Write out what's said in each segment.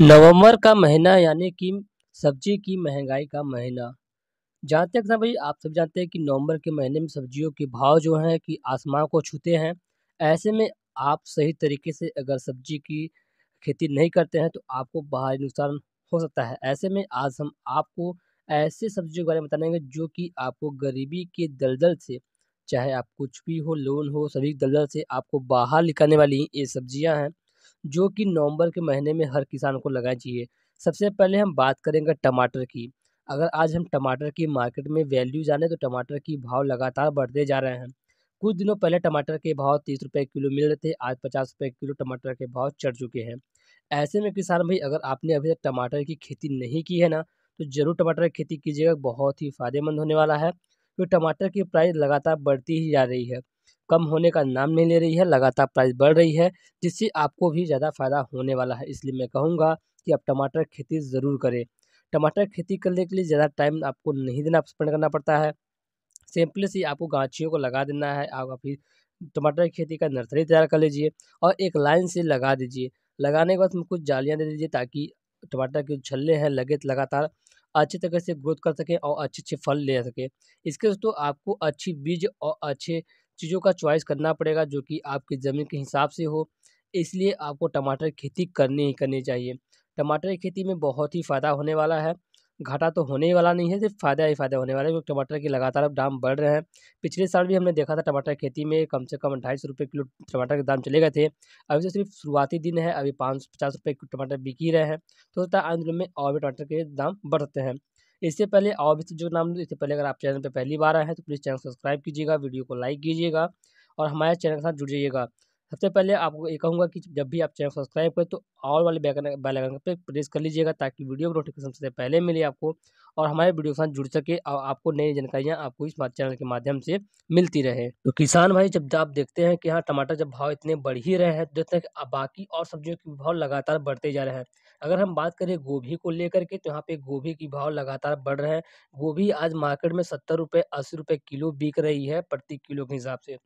नवंबर का महीना यानी कि सब्जी की महंगाई का महीना जानते तक ना भाई आप सब जानते हैं कि नवंबर के महीने में सब्जियों के भाव जो हैं कि आसमान को छूते हैं ऐसे में आप सही तरीके से अगर सब्जी की खेती नहीं करते हैं तो आपको बाहरी नुकसान हो सकता है ऐसे में आज हम आपको ऐसे सब्जियों के बारे में बताएंगे जो कि आपको गरीबी के दलदल से चाहे आप कुछ भी हो लोन हो सभी दलदल से आपको बाहर निकालने वाली ये सब्जियाँ हैं जो कि नवंबर के महीने में हर किसान को लगाना चाहिए सबसे पहले हम बात करेंगे टमाटर की अगर आज हम टमाटर की मार्केट में वैल्यू जाने तो टमाटर की भाव लगातार बढ़ते जा रहे हैं कुछ दिनों पहले टमाटर के भाव तीस रुपये किलो मिल रहे थे आज पचास रुपये किलो टमाटर के भाव चढ़ चुके हैं ऐसे में किसान भाई अगर आपने अभी तक टमाटर की खेती नहीं की है ना तो ज़रूर टमाटर की खेती कीजिएगा बहुत ही फायदेमंद होने वाला है क्योंकि तो टमाटर की प्राइस लगातार बढ़ती ही जा रही है कम होने का नाम नहीं ले रही है लगातार प्राइस बढ़ रही है जिससे आपको भी ज़्यादा फ़ायदा होने वाला है इसलिए मैं कहूँगा कि आप टमाटर खेती ज़रूर करें टमाटर खेती करने के लिए ज़्यादा टाइम आपको नहीं देना स्पेंड करना पड़ता है सिंपली सी आपको गाछियों को लगा देना है आप फिर टमाटर की खेती का नर्सरी तैयार कर लीजिए और एक लाइन से लगा दीजिए लगाने के बाद उसमें कुछ जालियाँ दे दीजिए ताकि टमाटर के छल्ले हैं लगे तो लगातार अच्छी तरीके से ग्रोथ कर सकें और अच्छे अच्छे फल ले सकें इसके दोस्तों आपको अच्छी बीज और अच्छे चीज़ों का चॉइस करना पड़ेगा जो कि आपकी ज़मीन के हिसाब से हो इसलिए आपको टमाटर की खेती करनी ही करनी चाहिए टमाटर की खेती में बहुत ही फ़ायदा होने वाला है घाटा तो होने ही वाला नहीं है सिर्फ फ़ायदा ही फ़ायदा होने वाला है क्योंकि टमाटर के लगातार अब दाम बढ़ रहे हैं पिछले साल भी हमने देखा था टमाटर की खेती में कम से कम ढाई सौ रुपये किलो टमाटर के दाम चले गए थे अभी तो सिर्फ शुरुआती दिन है अभी पाँच सौ पचास रुपये टमाटर बिक ही रहे हैं तो होता है दिनों में और भी टमाटर के दाम बढ़ते हैं इससे पहले और भी जो नाम इससे पहले अगर आप चैनल पर पहली बार आए हैं तो प्लीज़ चैनल सब्सक्राइब कीजिएगा वीडियो को लाइक कीजिएगा और हमारे चैनल के साथ जुड़ जाइएगा सबसे पहले आपको ये कहूँगा कि जब भी आप चैनल सब्सक्राइब करें तो ऑल वाले बेलाइकन पर प्रेस कर लीजिएगा ताकि वीडियो को नोटिफिकेशन सबसे पहले मिले आपको और हमारे वीडियो के साथ जुड़ सके और आपको नई जानकारियाँ आपको इस चैनल के माध्यम से मिलती रहे तो किसान भाई जब आप देखते हैं कि हाँ टमाटर जब भाव इतने बढ़ ही रहे हैं तो देखते हैं कि बाकी और सब्जियों के भाव लगातार बढ़ते जा रहे हैं अगर हम बात करें गोभी को लेकर के तो यहाँ पे गोभी की भाव लगातार बढ़ रहे हैं गोभी आज मार्केट में सत्तर रुपये अस्सी रुपये किलो बिक रही है प्रति किलो के हिसाब से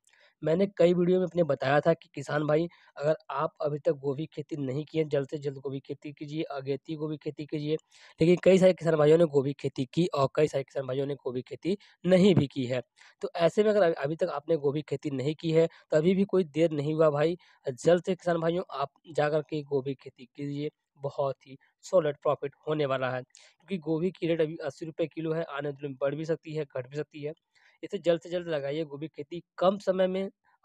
मैंने कई वीडियो में अपने बताया था कि किसान भाई अगर आप अभी तक गोभी खेती नहीं किए जल्द से जल्द गोभी खेती कीजिए अगेती गोभी खेती कीजिए लेकिन कई सारे किसान भाइयों ने गोभी खेती की और कई सारे किसान भाइयों ने गोभी खेती नहीं भी की है तो ऐसे में अगर अभी तक आपने गोभी खेती नहीं की है तो अभी भी कोई देर नहीं हुआ भाई जल्द से किसान भाइयों आप जा के गोभी खेती कीजिए बहुत ही सॉलिड प्रॉफिट होने वाला है क्योंकि गोभी की रेट अभी अस्सी रुपये किलो है आने दिनों में बढ़ भी सकती है घट भी सकती है इसे जल्द से जल्द लगाइए गोभी खेती कम समय में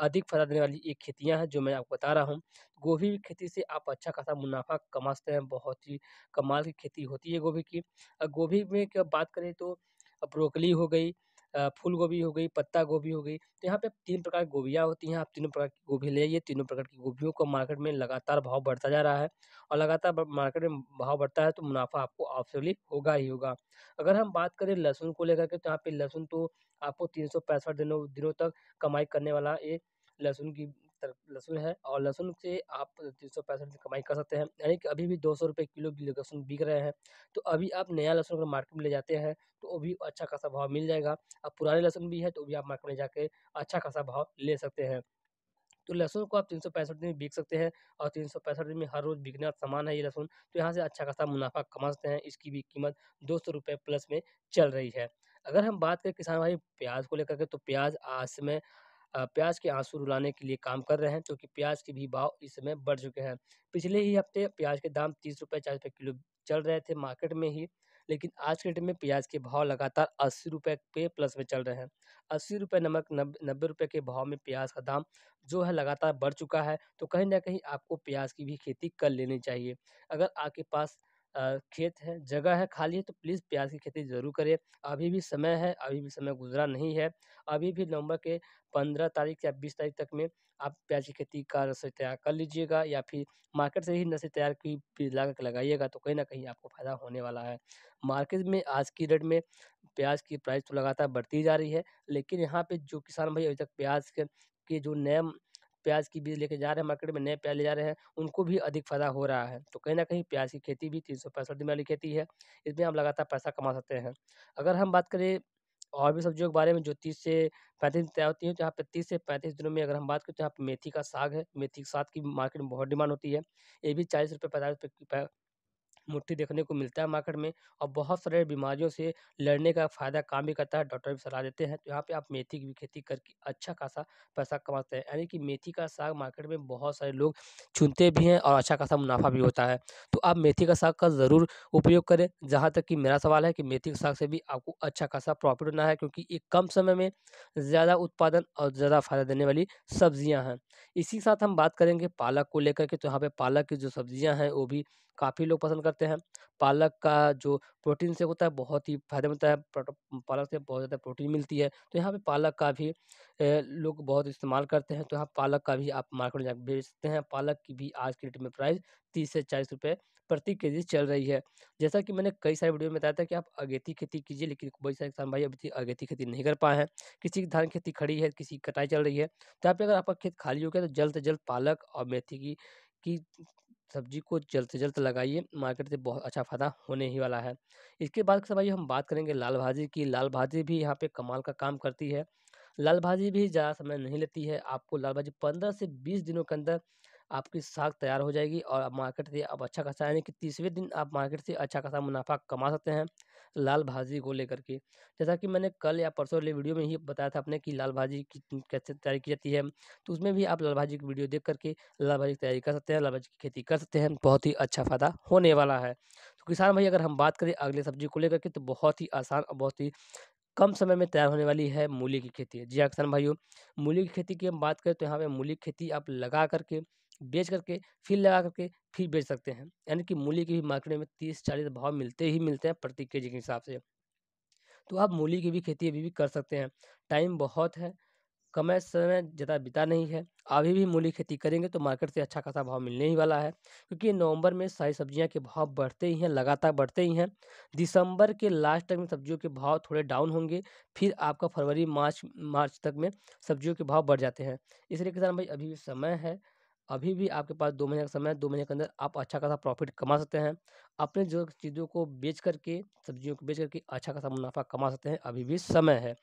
अधिक फायदा देने वाली एक खेतियाँ हैं जो मैं आपको बता रहा हूँ गोभी की खेती से आप अच्छा खासा मुनाफा कमा सकते हैं बहुत ही कमाल की खेती होती है गोभी की और गोभी में क्या बात करें तो ब्रोकली हो गई फूल गोभी हो गई पत्ता गोभी हो गई तो यहाँ पे तीन प्रकार की गोभियाँ होती हैं आप तीनों प्रकार की गोभी ले आइए तीनों प्रकार की गोभियों का मार्केट में लगातार भाव बढ़ता जा रहा है और लगातार मार्केट में भाव बढ़ता है तो मुनाफा आपको ऑफिसली होगा ही होगा अगर हम बात करें लहसुन को लेकर के तो यहाँ पे लहसुन तो आपको तीन दिनों दिनों तक कमाई करने वाला ये लहसुन की लहसुन है और लहसुन से आप तीन सौ पैंसठ से कमाई कर सकते हैं यानी कि अभी भी दो सौ रुपये किलो लहसुन बिक रहे हैं तो अभी आप नया लहसुन अगर मार्केट में ले जाते हैं तो वो भी अच्छा खासा भाव मिल जाएगा अब पुराने लहसुन भी है तो भी आप मार्केट में जाकर अच्छा खासा भाव ले सकते हैं तो लहसुन को आप तीन सौ पैंसठ दिन में बिक सकते हैं और तीन सौ पैंसठ दिन में हर रोज़ बिकने का सामान है ये लहसुन तो यहाँ से अच्छा खासा मुनाफा कमा सकते हैं इसकी भी कीमत दो सौ रुपये प्लस में चल रही है अगर हम बात करें किसान भाई प्याज को लेकर के तो प्याज आज में प्याज के आंसू रुलाने के लिए काम कर रहे हैं क्योंकि प्याज के भी भाव इस समय बढ़ चुके हैं पिछले ही हफ्ते प्याज के दाम तीस रुपये चालीस रुपये किलो चल रहे थे मार्केट में ही लेकिन आज के डेट में प्याज के भाव लगातार अस्सी रुपये पे प्लस में चल रहे हैं अस्सी रुपये नमक नब्बे रुपये के भाव में प्याज का दाम जो है लगातार बढ़ चुका है तो कहीं ना कहीं आपको प्याज की भी खेती कर लेनी चाहिए अगर आपके पास खेत है जगह है खाली है तो प्लीज़ प्याज की खेती ज़रूर करें अभी भी समय है अभी भी समय गुजरा नहीं है अभी भी नवंबर के पंद्रह तारीख या बीस तारीख तक में आप प्याज की खेती का नर्सरी तैयार कर लीजिएगा या फिर मार्केट से ही नर्सरी तैयार की लागत लगाइएगा तो कहीं ना कहीं आपको फ़ायदा होने वाला है मार्केट में आज की डेट में प्याज की प्राइस तो लगातार बढ़ती जा रही है लेकिन यहाँ पर जो किसान भाई अभी तक प्याज के जो नए प्याज की बीज लेके जा रहे हैं मार्केट में नए प्याज ले जा रहे हैं उनको भी अधिक फायदा हो रहा है तो कहीं ना कहीं प्याज की खेती भी तीन सौ पैंसठ दिन वाली खेती है इसमें हम लगातार पैसा कमा सकते हैं अगर हम बात करें और भी सब्जियों के बारे में जो तीस से पैंतीस दिन तैयार होती है तो यहाँ पे तीस से पैंतीस दिनों में अगर हम बात करें तो यहाँ पे मेथी का साग है मेथी के साग की मार्केट में बहुत डिमांड होती है ये भी चालीस रुपये पैंतालीस रुपये मूर्ति देखने को मिलता है मार्केट में और बहुत सारे बीमारियों से लड़ने का फ़ायदा काम भी करता है डॉक्टर भी सलाह देते हैं तो यहाँ पे आप मेथी की भी खेती करके अच्छा खासा पैसा कमाते हैं यानी कि मेथी का साग मार्केट में बहुत सारे लोग चुनते भी हैं और अच्छा खासा मुनाफा भी होता है तो आप मेथी का साग का ज़रूर उपयोग करें जहाँ तक कि मेरा सवाल है कि मेथी के साग से भी आपको अच्छा खासा प्रॉफिट होना है क्योंकि एक कम समय में ज़्यादा उत्पादन और ज़्यादा फ़ायदा देने वाली सब्जियाँ हैं इसी के साथ हम बात करेंगे पालक को लेकर के तो यहाँ पर पालक की जो सब्जियाँ हैं वो भी काफ़ी लोग पसंद करते हैं पालक का जो प्रोटीन से होता है बहुत ही फायदेमंद है पालक से बहुत ज़्यादा प्रोटीन मिलती है तो यहाँ पे पालक का भी लोग बहुत इस्तेमाल करते हैं तो यहाँ पालक का भी आप मार्केट में जाकर बेचते सकते हैं पालक की भी आज की डेट में प्राइस तीस से चालीस रुपये प्रति के जी चल रही है जैसा कि मैंने कई सारे वीडियो में बताया था कि आप अगेती खेती कीजिए लेकिन बड़ी सारे किसान भाई अभी अगेती खेती नहीं कर पाए हैं किसी की धान की खेती खड़ी है किसी की कटाई चल रही है तो यहाँ पर अगर आपका खेत खाली हो गया तो जल्द से जल्द पालक और मेथी की की सब्जी को जल्द से जल्द लगाइए मार्केट से बहुत अच्छा फ़ायदा होने ही वाला है इसके बाद सब आइए हम बात करेंगे लाल भाजी की लाल भाजी भी यहाँ पे कमाल का काम करती है लाल भाजी भी ज़्यादा समय नहीं लेती है आपको लाल भाजी पंद्रह से बीस दिनों के अंदर आपकी साग तैयार हो जाएगी और आप मार्केट से आप अच्छा खासा यानी कि तीसवें दिन आप मार्केट से अच्छा खासा मुनाफा कमा सकते हैं लाल भाजी को लेकर के जैसा कि मैंने कल या परसों वाले वीडियो में ही बताया था अपने कि लाल भाजी की कैसे तैयारी की जाती है तो उसमें भी आप लाल भाजी की वीडियो देख करके लाल भाजी की तैयारी कर सकते हैं लाल भाजी की खेती कर सकते हैं बहुत ही अच्छा फ़ायदा होने वाला है तो किसान भाई अगर हम बात करें अगले सब्जी को लेकर के तो बहुत ही आसान और बहुत ही कम समय में तैयार होने वाली है मूली की खेती जी हाँ किसान भाइयों मूली की खेती की हम बात करें तो यहाँ पे मूली की खेती आप लगा करके बेच करके फिर लगा करके फिर बेच सकते हैं यानी कि मूली की भी मार्केट में तीस चालीस भाव मिलते ही मिलते हैं प्रति के जी के हिसाब से तो आप मूली की भी खेती अभी भी कर सकते हैं टाइम बहुत है कम समय ज़्यादा बिता नहीं है अभी भी मूली खेती करेंगे तो मार्केट से अच्छा खासा भाव मिलने ही वाला है क्योंकि नवंबर में सारी सब्जियां के भाव बढ़ते ही हैं लगातार बढ़ते ही हैं दिसंबर के लास्ट तक में सब्जियों के भाव थोड़े डाउन होंगे फिर आपका फरवरी मार्च मार्च तक में सब्जियों के भाव बढ़ जाते हैं इसलिए किसान भाई अभी भी समय है अभी भी आपके पास दो महीने का समय है दो महीने के अंदर आप अच्छा खासा प्रॉफिट कमा सकते हैं अपने जो चीज़ों को बेच करके सब्जियों को बेच करके अच्छा खासा मुनाफा कमा सकते हैं अभी भी समय है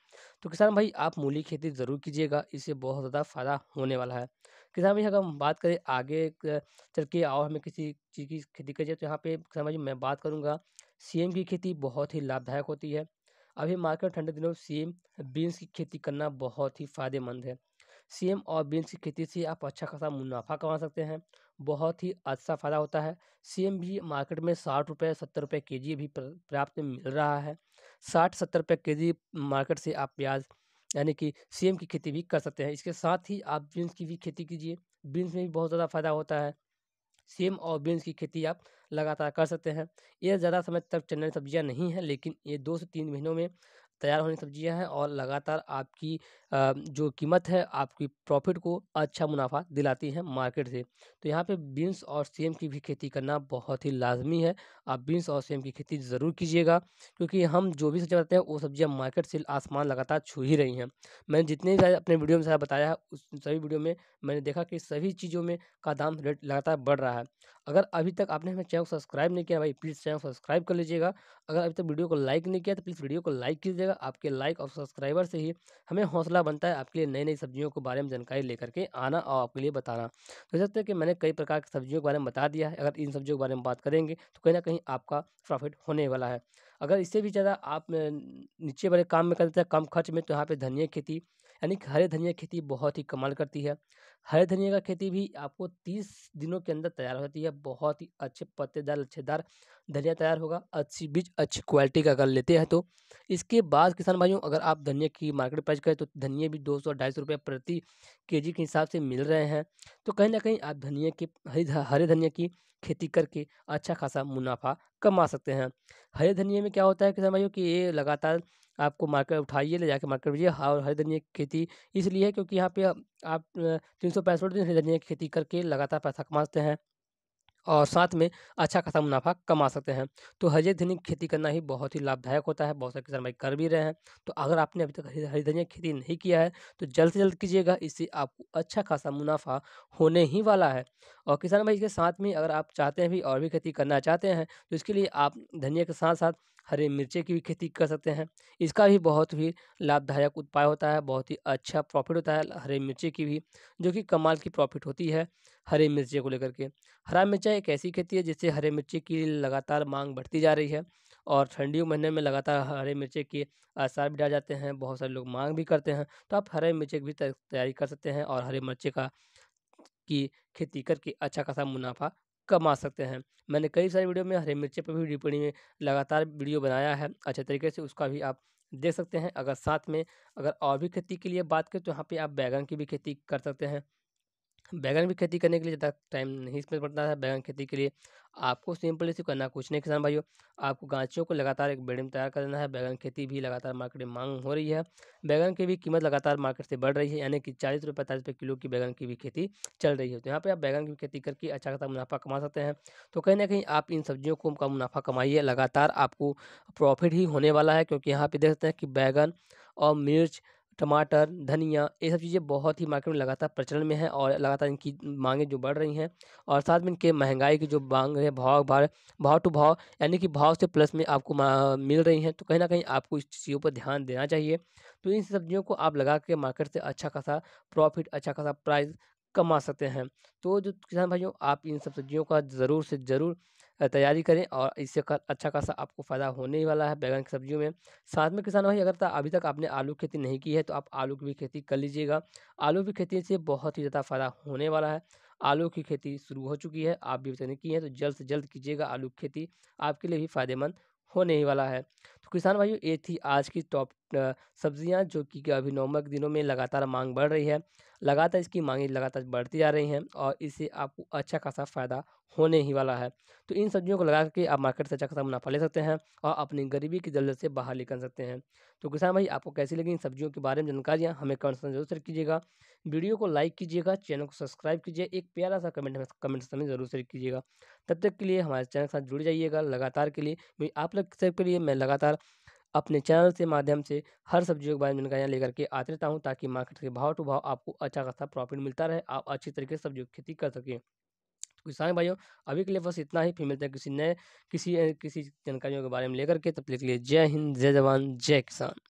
तो किसान भाई आप मूली की खेती ज़रूर कीजिएगा इससे बहुत ज़्यादा फ़ायदा होने वाला है किसान भाई अगर हम बात करें आगे चल के आओ हमें किसी चीज़ की खेती करिए तो यहाँ पर किसान भाई मैं बात करूँगा सी की खेती बहुत ही लाभदायक होती है अभी मार्केट ठंडे दिनों में सीएम बीन्स की खेती करना बहुत ही फ़ायदेमंद है सेम और बीन्स की खेती से आप अच्छा खासा मुनाफा कमा सकते हैं बहुत ही अच्छा फ़ायदा होता है सेम भी मार्केट में साठ रुपये सत्तर रुपये के जी भी प्राप्त मिल रहा है साठ सत्तर रुपये के जी मार्केट से आप प्याज यानी कि सेम की खेती भी कर सकते हैं इसके साथ ही आप बीन्स की भी खेती कीजिए बीन्स में भी बहुत ज़्यादा फ़ायदा होता है सेम और बीन्स की खेती आप लगातार कर सकते हैं ये ज़्यादा समय तक चलने सब्जियां नहीं हैं लेकिन ये दो से तीन महीनों में तैयार होने सब्जियां हैं और लगातार आपकी जो कीमत है आपकी प्रॉफिट को अच्छा मुनाफा दिलाती हैं मार्केट से तो यहाँ पे बीन्स और सेम की भी खेती करना बहुत ही लाजमी है आप बीन्स और सेम की खेती ज़रूर कीजिएगा क्योंकि हम जो भी सब्जियाँ बताते हैं वो सब्जियाँ मार्केट से आसमान लगातार छू ही रही हैं मैंने जितने भी अपने वीडियो में सारा बताया है उस सभी वीडियो में मैंने देखा कि सभी चीज़ों में का दाम रेट लगातार बढ़ रहा है अगर अभी तक आपने हमें चैनल को सब्सक्राइब नहीं किया भाई प्लीज़ चैनल सब्सक्राइब कर लीजिएगा अगर अभी तक वीडियो को लाइक नहीं किया तो प्लीज़ वीडियो को लाइक कीजिएगा आपके लाइक और सब्सक्राइबर से ही हमें हौसला बनता है आपके लिए नई नई सब्जियों के बारे में जानकारी लेकर के आना और आपके लिए बताना तो सकते हैं कि मैंने कई प्रकार की सब्जियों के बारे में बता दिया है अगर इन सब्जियों के बारे में बात करेंगे तो कहीं ना कहीं आपका प्रॉफिट होने वाला है अगर इससे भी ज़्यादा आप नीचे वाले काम में करते हैं कम खर्च में तो यहाँ पर धनिया खेती यानी कि हरे धनिया खेती बहुत ही कमाल करती है हरे धनिया का खेती भी आपको तीस दिनों के अंदर तैयार हो जाती है बहुत ही अच्छे पत्तेदार लच्छेदार धनिया तैयार होगा अच्छी बीज अच्छी क्वालिटी का अगर लेते हैं तो इसके बाद किसान भाइयों अगर आप धनिया की मार्केट प्राइस करें तो धनिया भी दो सौ ढाई सौ रुपये प्रति के जी के हिसाब से मिल रहे हैं तो कहीं ना कहीं आप धनिया के हरे धनिया की खेती करके अच्छा खासा मुनाफा कमा सकते हैं हरे धनिया में क्या होता है किसान भाइयों की ये लगातार आपको मार्केट उठाइए ले जाकर मार्केट भेजिए हाँ, और हरी धनिया की खेती इसलिए है क्योंकि यहाँ पे आप तीन सौ पैंसठ दिन हरी धनिया की खेती करके लगातार पैसा कमा सकते हैं और साथ में अच्छा खासा मुनाफा कमा सकते हैं तो हरी धनिया की खेती करना ही बहुत ही लाभदायक होता है बहुत सारे किसान भाई कर भी रहे हैं तो अगर आपने अभी तक हरी धनिया की खेती नहीं किया है तो जल्द से जल्द कीजिएगा इससे आपको अच्छा खासा मुनाफा होने ही वाला है और किसान भाई इसके साथ में अगर आप चाहते हैं भी और भी खेती करना चाहते हैं तो इसके लिए आप धनिया के साथ साथ हरे मिर्चे की भी खेती कर सकते हैं इसका भी बहुत ही लाभदायक उत्पाय होता है बहुत ही अच्छा प्रॉफिट होता है हरे मिर्चे की भी जो कि कमाल की प्रॉफिट होती है हरे मिर्चे को लेकर के हरा मिर्चा एक ऐसी खेती है जिससे हरे मिर्चे की लगातार मांग बढ़ती जा रही है और ठंडियों महीने में लगातार हरे मिर्चे के आसार भी डाल जाते हैं बहुत सारे लोग मांग भी करते हैं तो आप हरे मिर्चे की भी तैयारी कर सकते हैं और हरे मिर्चे का की खेती करके अच्छा खासा मुनाफा कमा सकते हैं मैंने कई सारी वीडियो में हरी मिर्चे पर भी डिपणी में लगातार वीडियो बनाया है अच्छे तरीके से उसका भी आप देख सकते हैं अगर साथ में अगर और भी खेती के लिए बात करें तो यहाँ पे आप बैगन की भी खेती कर सकते हैं बैगन भी खेती करने के लिए ज़्यादा टाइम नहीं इसमें पड़ता है बैगन खेती के लिए आपको सिंपली सिर्फ करना कुछ नहीं किसान भाइयों आपको गांचियों को लगातार एक बेडिंग तैयार कर देना है बैगन खेती भी लगातार मार्केट में मांग हो रही है बैगन की भी कीमत लगातार मार्केट से बढ़ रही है यानी कि चालीस रुपये पैंतालीस रुपये किलो की बैगन की भी खेती चल रही है तो यहाँ पर आप बैगन की खेती करके अच्छा खासा मुनाफा कमा सकते हैं तो कहीं ना कहीं आप इन सब्जियों को का मुनाफा कमाइए लगातार आपको प्रॉफिट ही होने वाला है क्योंकि यहाँ पर देख सकते हैं कि बैगन और मिर्च टमाटर धनिया ये सब चीज़ें बहुत ही मार्केट में लगातार प्रचलन में है और लगातार इनकी मांगें जो बढ़ रही हैं और साथ में इनके महंगाई की जो मांग है भाव भार भाव टू भाव यानी कि भाव से प्लस में आपको मिल रही हैं तो कहीं ना कहीं आपको इस चीज़ों पर ध्यान देना चाहिए तो इन सब्जियों को आप लगा के मार्केट से अच्छा खासा प्रॉफिट अच्छा खासा प्राइस कमा सकते हैं तो जो किसान भाइयों आप इन सब सब्जियों का ज़रूर से ज़रूर तैयारी करें और इससे अच्छा खासा आपको फ़ायदा होने ही वाला है बैगन की सब्जियों में साथ में किसान भाई अगर अभी तक आपने आलू की खेती नहीं की है तो आप आलू की भी खेती कर लीजिएगा आलू की खेती से बहुत ही ज़्यादा फ़ायदा होने वाला है आलू की खेती शुरू हो चुकी है आप भी अभी नहीं की है तो जल्द से जल्द कीजिएगा आलू की खेती आपके लिए भी फ़ायदेमंद होने ही वाला है तो किसान भाइयों ये थी आज की टॉप सब्जियां जो कि अभी नवंबर के दिनों में लगातार मांग बढ़ रही है लगातार इसकी मांगें लगातार बढ़ती जा रही हैं और इससे आपको अच्छा खासा फ़ायदा होने ही वाला है तो इन सब्जियों को लगा के आप मार्केट से अच्छा खासा मुनाफा ले सकते हैं और अपनी गरीबी की जल्द से बाहर निकल सकते हैं तो किसान भाई आपको कैसी लगी इन सब्जियों के बारे में जानकारियाँ हमें कमेंट समय जरूर शेयर कीजिएगा वीडियो को लाइक कीजिएगा चैनल को सब्सक्राइब कीजिए एक प्यारा सा कमेंट कमेंट समय में जरूर शेयर कीजिएगा तब तक के लिए हमारे चैनल के साथ जुड़ जाइएगा लगातार के लिए आप लोग के लिए मैं लगातार अपने चैनल के माध्यम से हर सब्जियों के बारे में जानकारियाँ लेकर के आते रहता हूँ ताकि मार्केट के भाव टू भाव आपको अच्छा खासा प्रॉफिट मिलता रहे आप अच्छी तरीके से सब्जियों की खेती कर सकें तो किसान भाइयों अभी के लिए बस इतना ही फिर मिलते हैं किसी नए किसी किसी जानकारियों के बारे में लेकर के तब तक के लिए जय हिंद जय जवान जय किसान